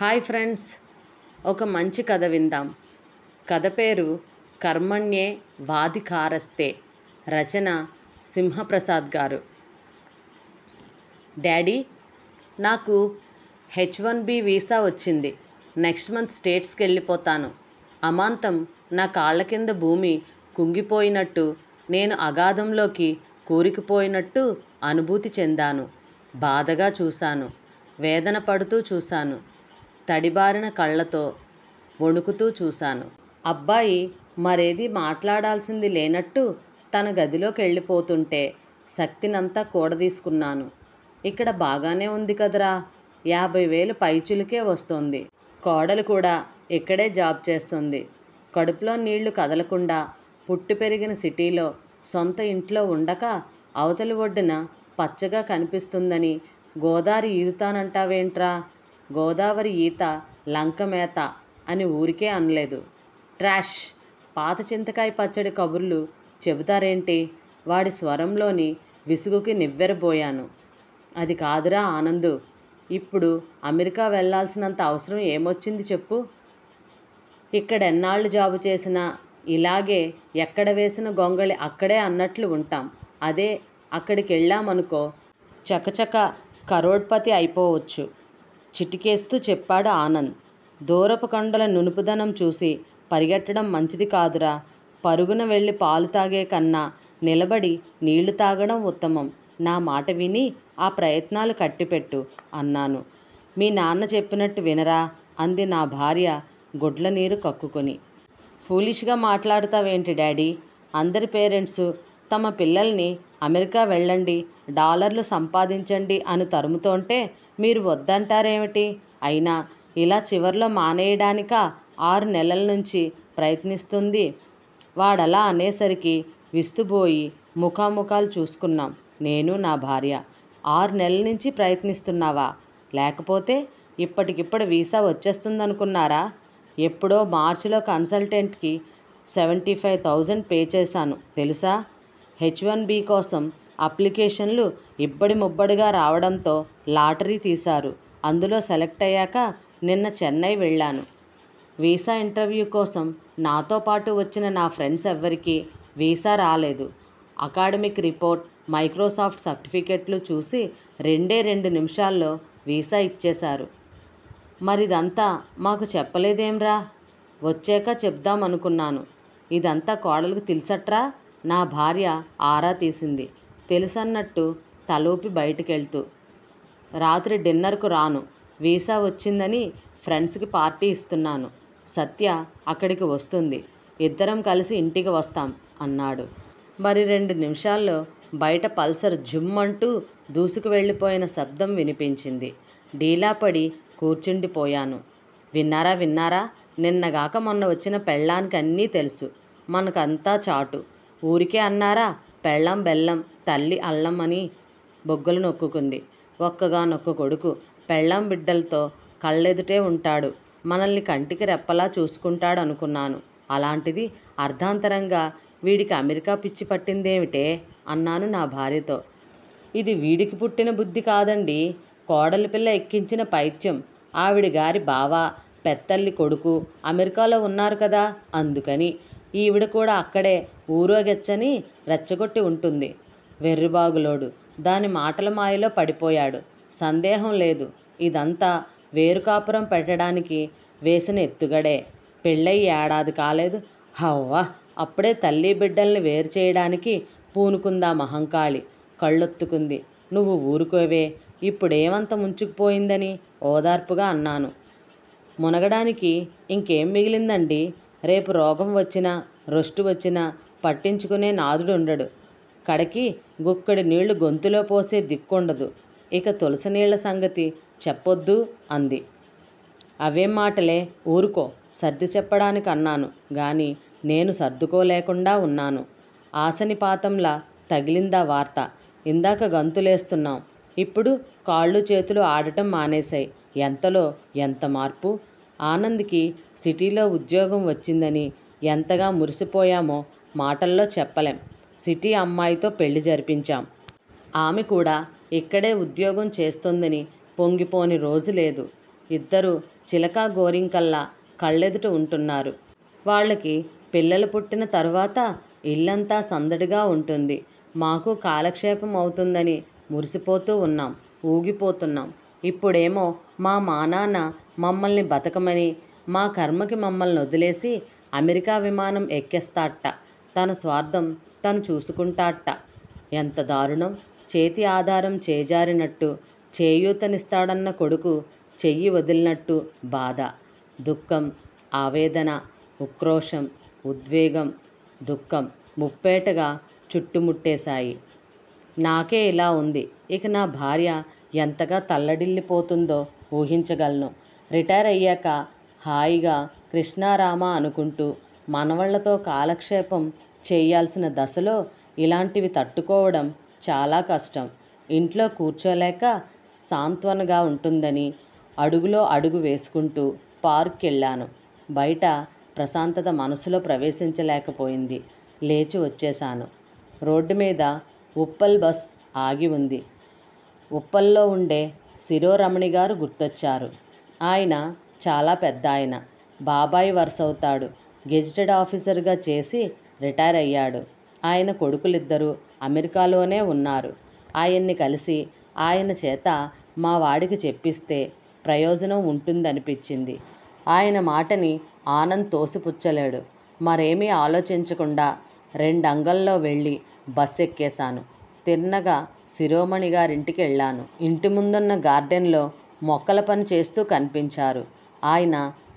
hi friends ఒక మంచి కథ విందాం కథ పేరు కర్మణ్యే వాదికారస్తే రచన సింహప్రసాద్ గారు డాడీ నాకు హెచ్ వన్ బి వీసా వచ్చింది నెక్స్ట్ మంత్ స్టేట్స్కి వెళ్ళిపోతాను అమాంతం నా కాళ్ళ కింద భూమి కుంగిపోయినట్టు నేను అగాధంలోకి కూరికిపోయినట్టు అనుభూతి చెందాను బాధగా చూశాను వేదన పడుతూ చూశాను తడిబారిన కళ్ళతో వణుకుతూ చూశాను అబ్బాయి మరేది మాట్లాడాల్సింది లేనట్టు తన గదిలోకి వెళ్ళిపోతుంటే శక్తినంతా కూడదీసుకున్నాను ఇక్కడ బాగానే ఉంది కదరా యాభై వేలు పైచులకే వస్తుంది కోడలు కూడా ఇక్కడే జాబ్ చేస్తుంది కడుపులో నీళ్లు కదలకుండా పుట్టి పెరిగిన సిటీలో సొంత ఇంట్లో ఉండక అవతలి ఒడ్డున పచ్చగా కనిపిస్తుందని గోదారి ఈదుతానంటావేంట్రా గోదావరి ఈత లంక మేత అని ఊరికే అనలేదు ట్రాష్ పాత చింతకాయ పచ్చడి కబుర్లు చెబుతారేంటి వాడి స్వరంలోని విసుగుకి నివ్వెరబోయాను అది కాదురా ఆనందు ఇప్పుడు అమెరికా వెళ్లాల్సినంత అవసరం ఏమొచ్చింది చెప్పు ఇక్కడ ఎన్నాళ్ళు జాబు చేసినా ఇలాగే ఎక్కడ వేసిన గొంగళి అక్కడే అన్నట్లు ఉంటాం అదే అక్కడికి వెళ్ళామనుకో చకచక కరోడ్పతి అయిపోవచ్చు చిటికేస్తూ చెప్పాడు ఆనంద్ దూరపు కండల నునుపుదనం చూసి పరిగెట్టడం మంచిది కాదురా పరుగున వెళ్ళి పాలు తాగే కన్నా నిలబడి నీళ్లు తాగడం ఉత్తమం నా మాట విని ఆ ప్రయత్నాలు కట్టిపెట్టు అన్నాను మీ నాన్న చెప్పినట్టు వినరా అంది నా భార్య గుడ్ల నీరు కక్కుకొని ఫూలిష్గా మాట్లాడతావేంటి డాడీ అందరి పేరెంట్స్ తమ పిల్లల్ని అమెరికా వెళ్ళండి డాలర్లు సంపాదించండి అని తరుముతోంటే మీరు వద్దంటారేమిటి అయినా ఇలా చివర్లో మానేయడానిక ఆరు నెలల నుంచి ప్రయత్నిస్తుంది వాడలా అనేసరికి విస్తుబోయి ముఖాముఖాలు చూసుకున్నాం నేను నా భార్య ఆరు నెలల నుంచి ప్రయత్నిస్తున్నావా లేకపోతే ఇప్పటికిప్పుడు వీసా వచ్చేస్తుందనుకున్నారా ఎప్పుడో మార్చిలో కన్సల్టెంట్కి సెవెంటీ ఫైవ్ థౌజండ్ పే చేశాను తెలుసా హెచ్ వన్ కోసం అప్లికేషన్లు ఇబ్బడి ముబ్బడిగా రావడంతో లాటరీ తీశారు అందులో సెలెక్ట్ అయ్యాక నిన్న చెన్నై వెళ్ళాను వీసా ఇంటర్వ్యూ కోసం నాతో పాటు వచ్చిన నా ఫ్రెండ్స్ ఎవ్వరికీ వీసా రాలేదు అకాడమిక్ రిపోర్ట్ మైక్రోసాఫ్ట్ సర్టిఫికెట్లు చూసి రెండే రెండు నిమిషాల్లో వీసా ఇచ్చేశారు మరిదంతా మాకు చెప్పలేదేమ్రా వచ్చాక చెప్దాం అనుకున్నాను ఇదంతా కోడలకు తెలిసట్రా నా భార్య ఆరా తీసింది తెలుసన్నట్టు తలూపి బయటికెళ్తూ రాత్రి డిన్నర్కు రాను వీసా వచ్చిందని ఫ్రెండ్స్కి పార్టీ ఇస్తున్నాను సత్య అక్కడికి వస్తుంది ఇద్దరం కలిసి ఇంటికి వస్తాం అన్నాడు మరి రెండు నిమిషాల్లో బయట పల్సర్ జుమ్మంటూ దూసుకు వెళ్ళిపోయిన శబ్దం వినిపించింది డీలాపడి కూర్చుండిపోయాను విన్నారా విన్నారా నిన్నగాక మొన్న వచ్చిన పెళ్ళానికి అన్నీ తెలుసు మనకంతా చాటు ఊరికే అన్నారా పెళ్ళం బెల్లం తల్లి అల్లమ్మని బొగ్గలు నొక్కుకుంది ఒక్కగా నొక్క కొడుకు పెళ్ళాం బిడ్డలతో కళ్ళెదుటే ఉంటాడు మనల్ని కంటికి రెప్పలా చూసుకుంటాడు అనుకున్నాను అలాంటిది అర్ధాంతరంగా వీడికి అమెరికా పిచ్చి పట్టిందేమిటే అన్నాను నా భార్యతో ఇది వీడికి పుట్టిన బుద్ధి కాదండి కోడలి పిల్ల ఎక్కించిన పైత్యం ఆవిడ గారి బావ పెత్తల్లి కొడుకు అమెరికాలో ఉన్నారు కదా అందుకని ఈవిడ కూడా అక్కడే ఊరోగెచ్చని రెచ్చగొట్టి ఉంటుంది వెర్రిబాగులోడు దాని మాటల మాయలో పడిపోయాడు సందేహం లేదు ఇదంతా వేరుకాపురం పెట్టడానికి వేసిన ఎత్తుగడే పెళ్ళయి ఏడాది కాలేదు హవ్వ అప్పుడే తల్లి బిడ్డల్ని వేరు చేయడానికి పూనుకుందా మహంకాళి కళ్ళొత్తుకుంది నువ్వు ఊరుకోవే ఇప్పుడేమంత ముంచుకుపోయిందని ఓదార్పుగా అన్నాను మునగడానికి ఇంకేం మిగిలిందండి రేపు రోగం వచ్చినా రొస్టు వచ్చినా పట్టించుకునే నాదుడు ఉండడు కడకి గుక్కడి నీళ్లు గొంతులో పోసే దిక్కుండదు ఇక తులసి నీళ్ల సంగతి చెప్పొద్దు అంది అవేం మాటలే ఊరుకో సర్ది చెప్పడానికి అన్నాను గాని నేను సర్దుకోలేకుండా ఉన్నాను ఆసని పాతంలా తగిలిందా వార్త ఇందాక గంతులేస్తున్నాం ఇప్పుడు కాళ్ళు చేతులు ఆడటం మానేశాయి ఎంతలో ఎంత మార్పు ఆనంద్కి సిటీలో ఉద్యోగం వచ్చిందని ఎంతగా మురిసిపోయామో మాటల్లో చెప్పలేం సిటీ అమ్మాయితో పెళ్లి జరిపించాం ఆమె కూడా ఇక్కడే ఉద్యోగం చేస్తుందని పొంగిపోని రోజు లేదు ఇద్దరు చిలకా గోరింకల్లా కళ్ళెదుట ఉంటున్నారు వాళ్ళకి పిల్లలు పుట్టిన తర్వాత ఇల్లంతా సందడిగా ఉంటుంది మాకు కాలక్షేపం అవుతుందని మురిసిపోతూ ఉన్నాం ఊగిపోతున్నాం ఇప్పుడేమో మా మానాన్న మమ్మల్ని బతకమని మా కర్మకి మమ్మల్ని వదిలేసి అమెరికా విమానం ఎక్కేస్తాట తన స్వార్థం తను చూసుకుంటాట ఎంత దారుణం చేతి ఆధారం చేజారినట్టు చేయూతనిస్తాడన్న కొడుకు చెయ్యి వదిలినట్టు బాధ దుఃఖం ఆవేదన ఉక్రోషం ఉద్వేగం దుఃఖం ముప్పేటగా చుట్టుముట్టేశాయి నాకే ఇలా ఉంది ఇక నా భార్య ఎంతగా తల్లడిల్లిపోతుందో ఊహించగలను రిటైర్ అయ్యాక హాయిగా కృష్ణారామ అనుకుంటూ మనవళ్లతో కాలక్షేపం చేయాల్సిన దశలో ఇలాంటివి తట్టుకోవడం చాలా కష్టం ఇంట్లో కూర్చోలేక సాంత్వనగా ఉంటుందని అడుగులో అడుగు వేసుకుంటూ పార్క్ వెళ్ళాను బయట ప్రశాంతత మనసులో ప్రవేశించలేకపోయింది లేచి వచ్చేశాను రోడ్డు మీద ఉప్పల్ బస్ ఆగి ఉంది ఉప్పల్లో ఉండే శిరోరమణి గారు గుర్తొచ్చారు ఆయన చాలా పెద్ద ఆయన బాబాయి వరుస అవుతాడు గెజిటెడ్ ఆఫీసర్గా చేసి రిటైర్ అయ్యాడు ఆయన కొడుకులిద్దరూ అమెరికాలోనే ఉన్నారు ఆయన్ని కలిసి ఆయన చేత మా వాడికి చెప్పిస్తే ప్రయోజనం ఉంటుందనిపించింది ఆయన మాటని ఆనంద్ తోసిపుచ్చలేడు మరేమీ ఆలోచించకుండా రెండంగల్లో వెళ్ళి బస్ ఎక్కేశాను తిన్నగా శిరోమణి గారింటికి వెళ్ళాను ఇంటి ముందున్న గార్డెన్లో మొక్కల పని చేస్తూ కనిపించారు ఆయన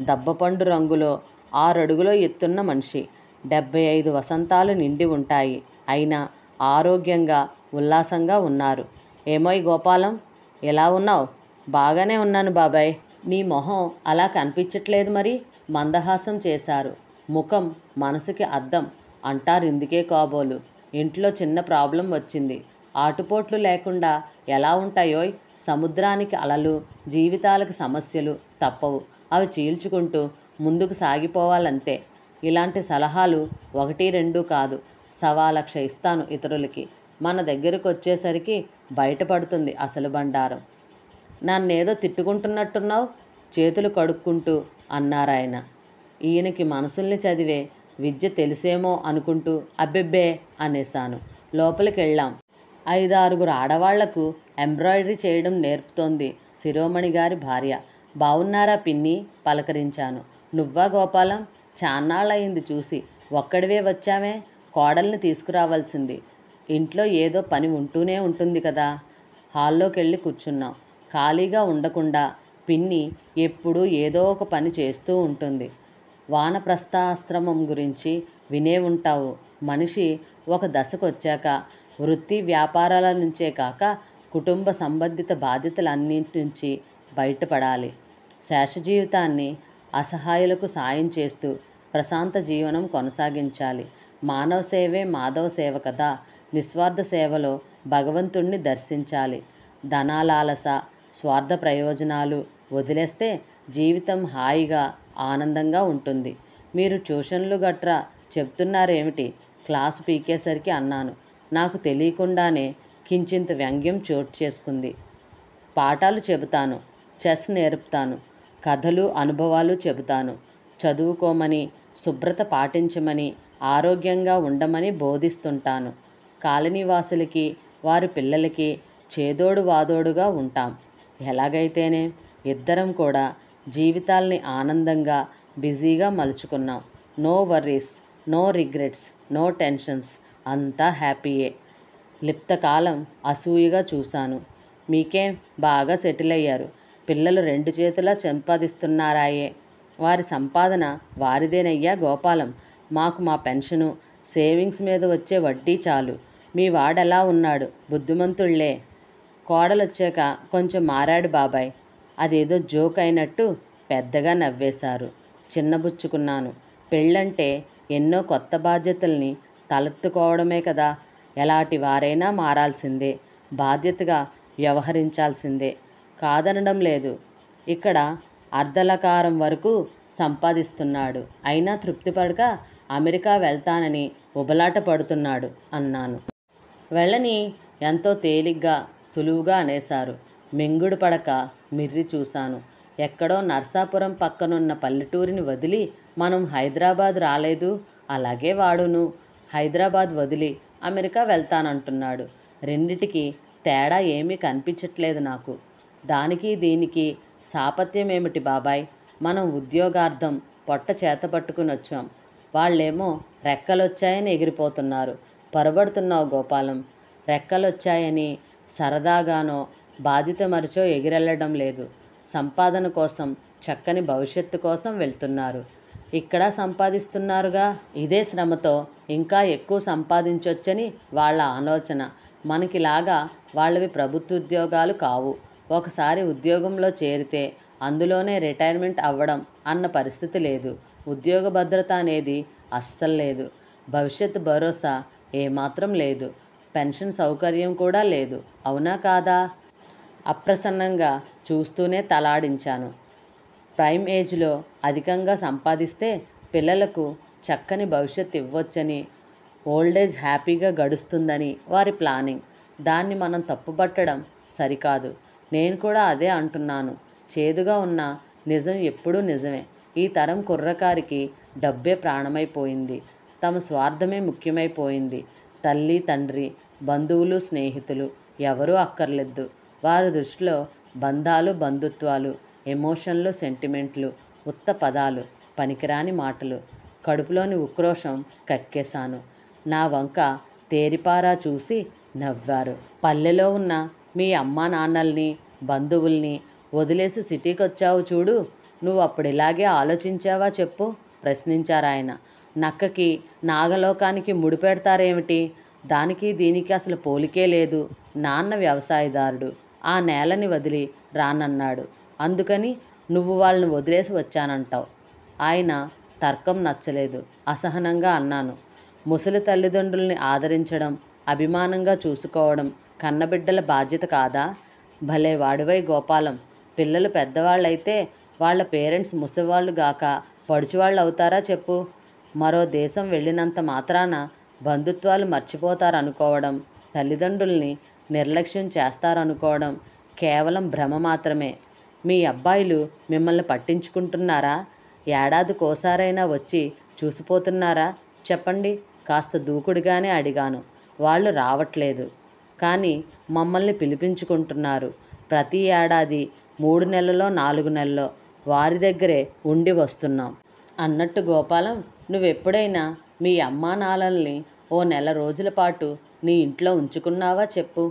దబ్బపండు రంగులో ఆరడుగులో ఎత్తున్న మనిషి డెబ్బై ఐదు వసంతాలు నిండి ఉంటాయి అయినా ఆరోగ్యంగా ఉల్లాసంగా ఉన్నారు ఏమోయ్ గోపాలం ఎలా ఉన్నావు బాగానే ఉన్నాను బాబాయ్ నీ మొహం అలా కనిపించట్లేదు మరి మందహాసం చేశారు ముఖం మనసుకి అద్దం అంటారు ఇందుకే కాబోలు ఇంట్లో చిన్న ప్రాబ్లం వచ్చింది ఆటుపోట్లు లేకుండా ఎలా ఉంటాయోయ్ సముద్రానికి అలలు జీవితాలకు సమస్యలు తప్పవు అవి చీల్చుకుంటూ ముందుకు సాగిపోవాలంతే ఇలాంటి సలహాలు ఒకటి రెండు కాదు సవా లక్ష ఇస్తాను ఇతరులకి మన దగ్గరకు వచ్చేసరికి బయటపడుతుంది అసలు బండారం నన్నేదో తిట్టుకుంటున్నట్టున్నావు చేతులు కడుక్కుంటూ అన్నారాయన ఈయనకి మనసుల్ని చదివే విద్య తెలిసేమో అనుకుంటూ అబ్బెబ్బే అనేశాను లోపలికి వెళ్ళాం ఐదారుగురు ఆడవాళ్లకు ఎంబ్రాయిడరీ చేయడం నేర్పుతోంది శిరోమణి గారి భార్య బావున్నారా పిన్ని పలకరించాను నువ్వా గోపాలం చాన్నాళ్ళయింది చూసి ఒక్కడివే వచ్చామే కోడల్ని తీసుకురావాల్సింది ఇంట్లో ఏదో పని ఉంటూనే ఉంటుంది కదా హాల్లోకి వెళ్ళి కూర్చున్నాం ఖాళీగా ఉండకుండా పిన్ని ఎప్పుడూ ఏదో ఒక పని చేస్తూ ఉంటుంది వానప్రస్థాశ్రమం గురించి వినే ఉంటావు మనిషి ఒక దశకొచ్చాక వృత్తి వ్యాపారాల నుంచే కాక కుటుంబ సంబంధిత బాధ్యతలన్నింటి నుంచి బయటపడాలి శేషజీవితాన్ని అసహాయులకు సాయం చేస్తూ ప్రశాంత జీవనం కొనసాగించాలి మానవ సేవే మాధవ సేవ కదా నిస్వార్థ సేవలో భగవంతుణ్ణి దర్శించాలి ధనాలాలస స్వార్థ ప్రయోజనాలు వదిలేస్తే జీవితం హాయిగా ఆనందంగా ఉంటుంది మీరు ట్యూషన్లు గట్రా చెప్తున్నారేమిటి క్లాసు పీకేసరికి అన్నాను నాకు తెలియకుండానే కించింత వ్యంగ్యం చోటు చేసుకుంది పాఠాలు చెబుతాను చెస్ నేర్పుతాను కథలు అనుభవాలు చెబుతాను చదువుకోమని శుభ్రత పాటించమని ఆరోగ్యంగా ఉండమని బోధిస్తుంటాను కాలనీవాసులకి వారి పిల్లలకి చేదోడు వాదోడుగా ఉంటాం ఎలాగైతేనే ఇద్దరం కూడా జీవితాల్ని ఆనందంగా బిజీగా మలుచుకున్నాం no worries no regrets no tensions అంతా హ్యాపీయే లిప్తకాలం అసూయగా చూశాను మీకేం బాగా సెటిల్ అయ్యారు పిల్లలు రెండు చేతులా సంపాదిస్తున్నారాయే వారి సంపాదన వారిదేనయ్యా గోపాలం మాకు మా పెన్షను సేవింగ్స్ మీద వచ్చే వడ్డీ చాలు మీ వాడెలా ఉన్నాడు బుద్ధిమంతుళ్లే కోడలొచ్చాక కొంచెం మారాడు బాబాయ్ అదేదో జోక్ అయినట్టు పెద్దగా నవ్వేశారు చిన్నబుచ్చుకున్నాను పెళ్ళంటే ఎన్నో కొత్త బాధ్యతల్ని తలెత్తుకోవడమే కదా ఎలాంటి వారైనా మారాల్సిందే బాధ్యతగా వ్యవహరించాల్సిందే కాదనడం లేదు ఇక్కడ అర్ధలకారం వరకు సంపాదిస్తున్నాడు అయినా తృప్తిపడక అమెరికా వెళ్తానని ఉబలాట పడుతున్నాడు అన్నాను వెళ్ళని ఎంతో తేలిగ్గా సులువుగా అనేశారు మింగుడు పడక మిర్రి చూశాను ఎక్కడో నర్సాపురం పక్కనున్న పల్లెటూరిని వదిలి మనం హైదరాబాద్ రాలేదు అలాగే వాడును హైదరాబాద్ వదిలి అమెరికా వెళ్తానంటున్నాడు రెండిటికి తేడా ఏమీ కనిపించట్లేదు నాకు దానికి దీనికి సాపత్యమేమిటి బాబాయ్ మనం ఉద్యోగార్థం పొట్ట చేత పట్టుకుని వచ్చాం వాళ్ళేమో రెక్కలొచ్చాయని ఎగిరిపోతున్నారు పొరబడుతున్నావు గోపాలం రెక్కలొచ్చాయని సరదాగానో బాధిత మరిచో ఎగిరెళ్ళడం లేదు సంపాదన కోసం చక్కని భవిష్యత్తు కోసం వెళ్తున్నారు ఇక్కడ సంపాదిస్తున్నారుగా ఇదే శ్రమతో ఇంకా ఎక్కువ సంపాదించొచ్చని వాళ్ళ ఆలోచన మనకిలాగా వాళ్ళవి ప్రభుత్వ ఉద్యోగాలు కావు ఒకసారి ఉద్యోగంలో చేరితే అందులోనే రిటైర్మెంట్ అవ్వడం అన్న పరిస్థితి లేదు ఉద్యోగ భద్రత అనేది అస్సలు లేదు భవిష్యత్ భరోసా ఏమాత్రం లేదు పెన్షన్ సౌకర్యం కూడా లేదు అవునా కాదా అప్రసన్నంగా చూస్తూనే తలాడించాను ప్రైమ్ ఏజ్లో అధికంగా సంపాదిస్తే పిల్లలకు చక్కని భవిష్యత్ ఇవ్వచ్చని ఓల్డేజ్ హ్యాపీగా గడుస్తుందని వారి ప్లానింగ్ దాన్ని మనం తప్పుబట్టడం సరికాదు నేను కూడా అదే అంటున్నాను చేదుగా ఉన్న నిజం ఎప్పుడూ నిజమే ఈ తరం కుర్రకారికి డబ్బే ప్రాణమైపోయింది తమ స్వార్థమే ముఖ్యమైపోయింది తల్లి తండ్రి బంధువులు స్నేహితులు ఎవరూ అక్కర్లేదు వారి దృష్టిలో బంధాలు బంధుత్వాలు ఎమోషన్లు సెంటిమెంట్లు ఉత్త పదాలు పనికిరాని మాటలు కడుపులోని ఉక్రోషం కక్కేశాను నా వంక తేరిపారా చూసి నవ్వారు పల్లెలో ఉన్న మీ అమ్మా నాన్నల్ని బంధువుల్ని వదిలేసి సిటీకి వచ్చావు చూడు నువ్వు అప్పుడు ఇలాగే ఆలోచించావా చెప్పు ప్రశ్నించారు ఆయన నక్కకి నాగలోకానికి ముడిపెడతారేమిటి దానికి దీనికి అసలు పోలికే లేదు నాన్న వ్యవసాయదారుడు ఆ నేలని వదిలి రానన్నాడు అందుకని నువ్వు వాళ్ళని వదిలేసి వచ్చానంటావు ఆయన తర్కం నచ్చలేదు అసహనంగా అన్నాను ముసలి తల్లిదండ్రుల్ని ఆదరించడం అభిమానంగా చూసుకోవడం కన్నబిడ్డల బాధ్యత కాదా భలే వాడివై గోపాలం పిల్లలు పెద్దవాళ్ళైతే వాళ్ళ పేరెంట్స్ ముసలివాళ్ళు గాక పడుచువాళ్ళు అవుతారా చెప్పు మరో దేశం వెళ్ళినంత మాత్రాన బంధుత్వాలు మర్చిపోతారనుకోవడం తల్లిదండ్రుల్ని నిర్లక్ష్యం చేస్తారనుకోవడం కేవలం భ్రమ మాత్రమే మీ అబ్బాయిలు మిమ్మల్ని పట్టించుకుంటున్నారా ఏడాదికోసారైనా వచ్చి చూసిపోతున్నారా చెప్పండి కాస్త దూకుడుగానే అడిగాను వాళ్ళు రావట్లేదు కానీ మమ్మల్ని పిలిపించుకుంటున్నారు ప్రతి ఏడాది మూడు నెలలో నాలుగు నెలలో వారి దగ్గరే ఉండి వస్తున్నాం అన్నట్టు గోపాలం నువ్వెప్పుడైనా మీ అమ్మా నాలల్ని ఓ నెల రోజుల పాటు నీ ఇంట్లో ఉంచుకున్నావా చెప్పు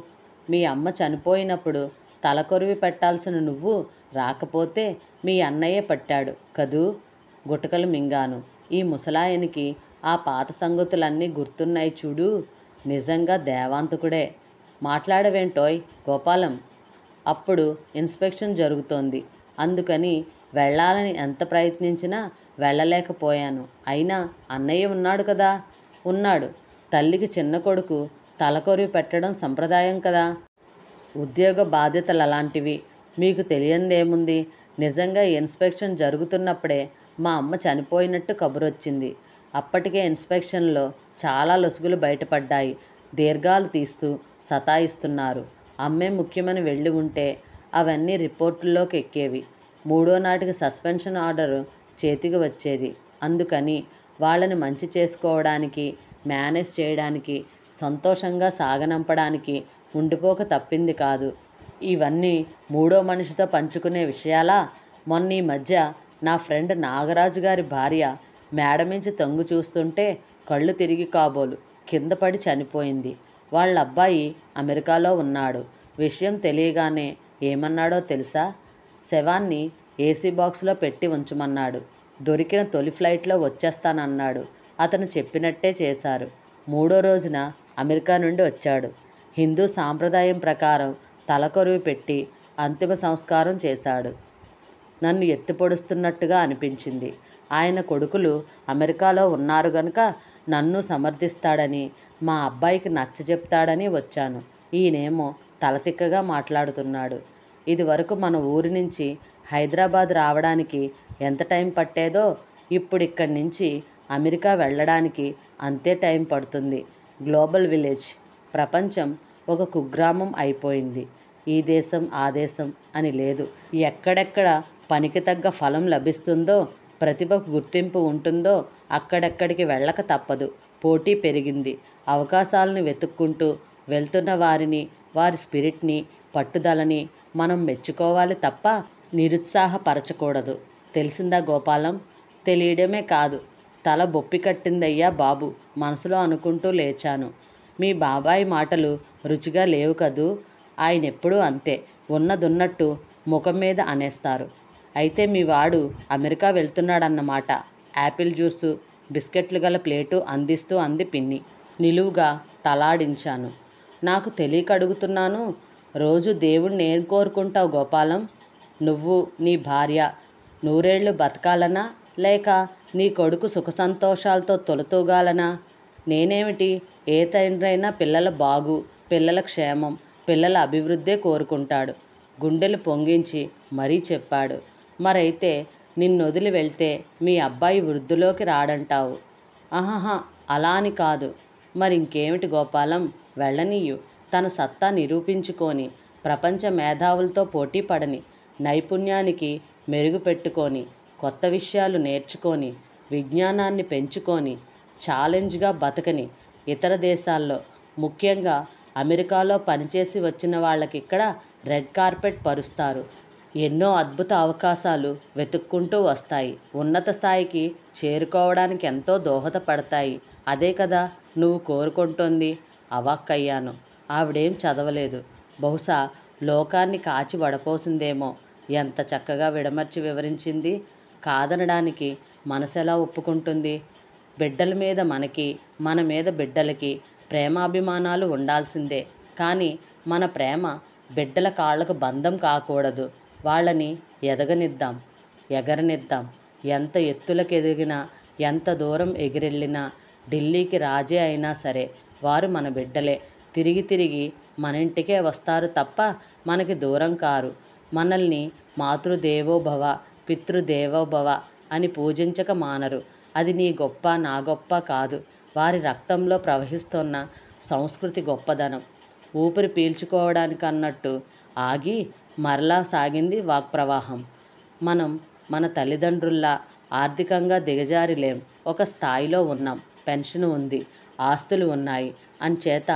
మీ అమ్మ చనిపోయినప్పుడు తలకొరివి పెట్టాల్సిన నువ్వు రాకపోతే మీ అన్నయ్య పట్టాడు కదూ గుటకలు మింగాను ఈ ముసలాయనికి ఆ పాత సంగతులన్నీ గుర్తున్నాయి చూడు నిజంగా దేవాంతకుడే మాట్లాడవేంటోయ్ గోపాలం అప్పుడు ఇన్స్పెక్షన్ జరుగుతోంది అందుకని వెళ్ళాలని ఎంత ప్రయత్నించినా వెళ్ళలేకపోయాను అయినా అన్నయ్య ఉన్నాడు కదా ఉన్నాడు తల్లికి చిన్న కొడుకు తలకొరివి పెట్టడం సంప్రదాయం కదా ఉద్యోగ బాధ్యతలు అలాంటివి మీకు తెలియందేముంది నిజంగా ఇన్స్పెక్షన్ జరుగుతున్నప్పుడే మా అమ్మ చనిపోయినట్టు కబురొచ్చింది అప్పటికే ఇన్స్పెక్షన్లో చాలా లొసుగులు బయటపడ్డాయి దీర్ఘాలు తీస్తూ సతాయిస్తున్నారు అమ్మే ముఖ్యమని వెళ్ళి ఉంటే అవన్నీ రిపోర్టుల్లోకి ఎక్కేవి మూడో నాటికి సస్పెన్షన్ ఆర్డర్ చేతికి వచ్చేది అందుకని వాళ్ళని మంచి చేసుకోవడానికి మేనేజ్ చేయడానికి సంతోషంగా సాగనంపడానికి ఉండిపోక తప్పింది కాదు ఇవన్నీ మూడో మనిషితో పంచుకునే విషయాలా మొన్న ఈ మధ్య నా ఫ్రెండ్ నాగరాజు గారి భార్య మేడమించి తంగు చూస్తుంటే కళ్ళు తిరిగి కాబోలు కింద పడి చనిపోయింది వాళ్ళ అబ్బాయి అమెరికాలో ఉన్నాడు విషయం తెలియగానే ఏమన్నాడో తెలుసా శవాన్ని ఏసీ బాక్స్లో పెట్టి ఉంచమన్నాడు దొరికిన తొలి ఫ్లైట్లో వచ్చేస్తానన్నాడు అతను చెప్పినట్టే చేశారు మూడో రోజున అమెరికా నుండి వచ్చాడు హిందూ సాంప్రదాయం ప్రకారం తలకొరువు పెట్టి అంతిమ సంస్కారం చేశాడు నన్ను ఎత్తిపొడుస్తున్నట్టుగా అనిపించింది ఆయన కొడుకులు అమెరికాలో ఉన్నారు గనుక నన్ను సమర్థిస్తాడని మా అబ్బాయికి నచ్చజెప్తాడని వచ్చాను ఈయనేమో తలతిక్కగా మాట్లాడుతున్నాడు ఇదివరకు మన ఊరి నుంచి హైదరాబాద్ రావడానికి ఎంత టైం పట్టేదో ఇప్పుడు ఇక్కడి నుంచి అమెరికా వెళ్ళడానికి అంతే టైం పడుతుంది గ్లోబల్ విలేజ్ ప్రపంచం ఒక కుగ్రామం అయిపోయింది ఈ దేశం ఆ దేశం అని లేదు ఎక్కడెక్కడ పనికి తగ్గ ఫలం లభిస్తుందో ప్రతిభకు గుర్తింపు ఉంటుందో అక్కడక్కడికి వెళ్ళక తప్పదు పోటీ పెరిగింది అవకాశాలను వెతుక్కుంటూ వెళ్తున్న వారిని వారి స్పిరిట్ని పట్టుదలని మనం మెచ్చుకోవాలి తప్ప నిరుత్సాహపరచకూడదు తెలిసిందా గోపాలం తెలియడమే కాదు తల బొప్పి కట్టిందయ్యా బాబు మనసులో అనుకుంటూ లేచాను మీ బాబాయి మాటలు రుచిగా లేవు కదూ ఆయనెప్పుడూ అంతే ఉన్నదున్నట్టు ముఖం మీద అనేస్తారు అయితే మీ వాడు అమెరికా వెళ్తున్నాడన్నమాట యాపిల్ జ్యూసు బిస్కెట్లు గల ప్లేటు అందిస్తూ అంది పిన్ని నిలువుగా తలాడించాను నాకు తెలియక అడుగుతున్నాను రోజు దేవుణ్ణి ఏం కోరుకుంటావు గోపాలం నువ్వు నీ భార్య నూరేళ్లు బతకాలనా లేక నీ కొడుకు సుఖ సంతోషాలతో తొలతూగాలనా నేనేమిటి ఏ తండ్రైనా పిల్లల బాగు పిల్లల క్షేమం పిల్లల అభివృద్ధే కోరుకుంటాడు గుండెలు పొంగించి మరీ చెప్పాడు మరైతే వదిలి వెళ్తే మీ అబ్బాయి వృద్ధిలోకి రాడంటావు ఆహాహా అలా అని కాదు మరింకేమిటి గోపాలం వెళ్ళనీయు తన సత్తా నిరూపించుకొని ప్రపంచ మేధావులతో పోటీ పడని నైపుణ్యానికి మెరుగుపెట్టుకొని కొత్త విషయాలు నేర్చుకొని విజ్ఞానాన్ని పెంచుకొని ఛాలెంజ్గా బతకని ఇతర దేశాల్లో ముఖ్యంగా అమెరికాలో పనిచేసి వచ్చిన వాళ్ళకి ఇక్కడ రెడ్ కార్పెట్ పరుస్తారు ఎన్నో అద్భుత అవకాశాలు వెతుక్కుంటూ వస్తాయి ఉన్నత స్థాయికి చేరుకోవడానికి ఎంతో దోహదపడతాయి అదే కదా నువ్వు కోరుకుంటోంది అవాక్కయ్యాను ఆవిడేం చదవలేదు బహుశా లోకాన్ని కాచి వడపోసిందేమో ఎంత చక్కగా విడమర్చి వివరించింది కాదనడానికి మనసెలా ఒప్పుకుంటుంది బిడ్డల మీద మనకి మన మీద బిడ్డలకి ప్రేమాభిమానాలు ఉండాల్సిందే కానీ మన ప్రేమ బిడ్డల కాళ్ళకు బంధం కాకూడదు వాళ్ళని ఎదగనిద్దాం ఎగరనిద్దాం ఎంత ఎత్తులకు ఎదిగినా ఎంత దూరం ఎగిరెళ్ళినా ఢిల్లీకి రాజే అయినా సరే వారు మన బిడ్డలే తిరిగి తిరిగి మన ఇంటికే వస్తారు తప్ప మనకి దూరం కారు మనల్ని మాతృదేవోభవ పితృదేవోభవ అని పూజించక మానరు అది నీ గొప్ప నా గొప్ప కాదు వారి రక్తంలో ప్రవహిస్తున్న సంస్కృతి గొప్పదనం ఊపిరి పీల్చుకోవడానికి అన్నట్టు ఆగి మరలా సాగింది వాక్ ప్రవాహం మనం మన తల్లిదండ్రుల్లా ఆర్థికంగా దిగజారిలేం ఒక స్థాయిలో ఉన్నాం పెన్షన్ ఉంది ఆస్తులు ఉన్నాయి అంచేత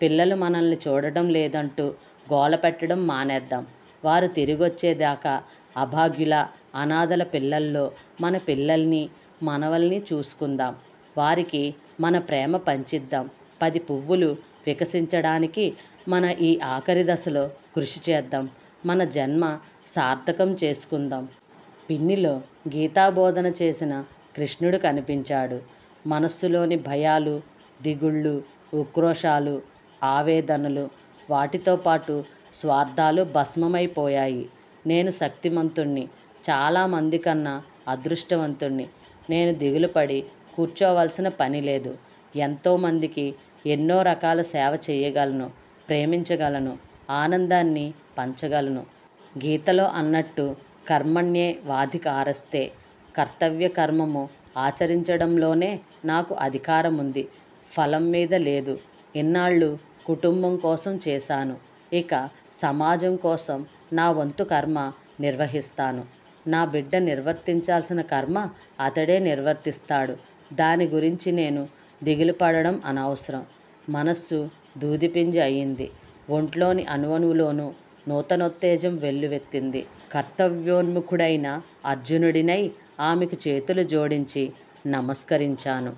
పిల్లలు మనల్ని చూడడం లేదంటూ గోల పెట్టడం మానేద్దాం వారు తిరిగొచ్చేదాకా అభాగ్యుల అనాథల పిల్లల్లో మన పిల్లల్ని మనవల్ని చూసుకుందాం వారికి మన ప్రేమ పంచిద్దాం పది పువ్వులు వికసించడానికి మన ఈ ఆఖరి దశలో కృషి చేద్దాం మన జన్మ సార్థకం చేసుకుందాం పిన్నిలో గీతాబోధన చేసిన కృష్ణుడు కనిపించాడు మనస్సులోని భయాలు దిగుళ్ళు ఉక్రోషాలు ఆవేదనలు వాటితో పాటు స్వార్థాలు భస్మమైపోయాయి నేను శక్తిమంతుణ్ణి చాలామంది కన్నా అదృష్టవంతుణ్ణి నేను దిగులుపడి కూర్చోవలసిన పని లేదు ఎంతోమందికి ఎన్నో రకాల సేవ చేయగలను ప్రేమించగలను ఆనందాన్ని పంచగలను గీతలో అన్నట్టు కర్మణ్యే వాధికారస్తే కర్తవ్య కర్మము ఆచరించడంలోనే నాకు అధికారం ఉంది ఫలం మీద లేదు ఇన్నాళ్ళు కుటుంబం కోసం చేశాను ఇక సమాజం కోసం నా వంతు కర్మ నిర్వహిస్తాను నా బిడ్డ నిర్వర్తించాల్సిన కర్మ అతడే నిర్వర్తిస్తాడు దాని గురించి నేను దిగులు పడడం అనవసరం మనస్సు దూదిపింజ అయింది ఒంట్లోని అణువణువులోనూ నూతనోత్తేజం వెల్లువెత్తింది కర్తవ్యోన్ముఖుడైన అర్జునుడినై ఆమెకు చేతులు జోడించి నమస్కరించాను